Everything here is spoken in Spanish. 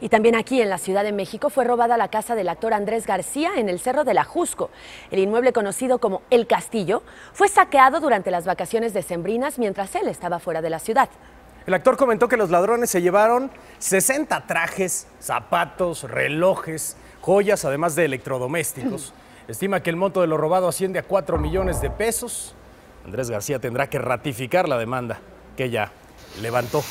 Y también aquí en la Ciudad de México fue robada la casa del actor Andrés García en el Cerro de la Jusco. El inmueble conocido como El Castillo fue saqueado durante las vacaciones decembrinas mientras él estaba fuera de la ciudad. El actor comentó que los ladrones se llevaron 60 trajes, zapatos, relojes, joyas, además de electrodomésticos. Estima que el monto de lo robado asciende a 4 millones de pesos. Andrés García tendrá que ratificar la demanda que ya levantó.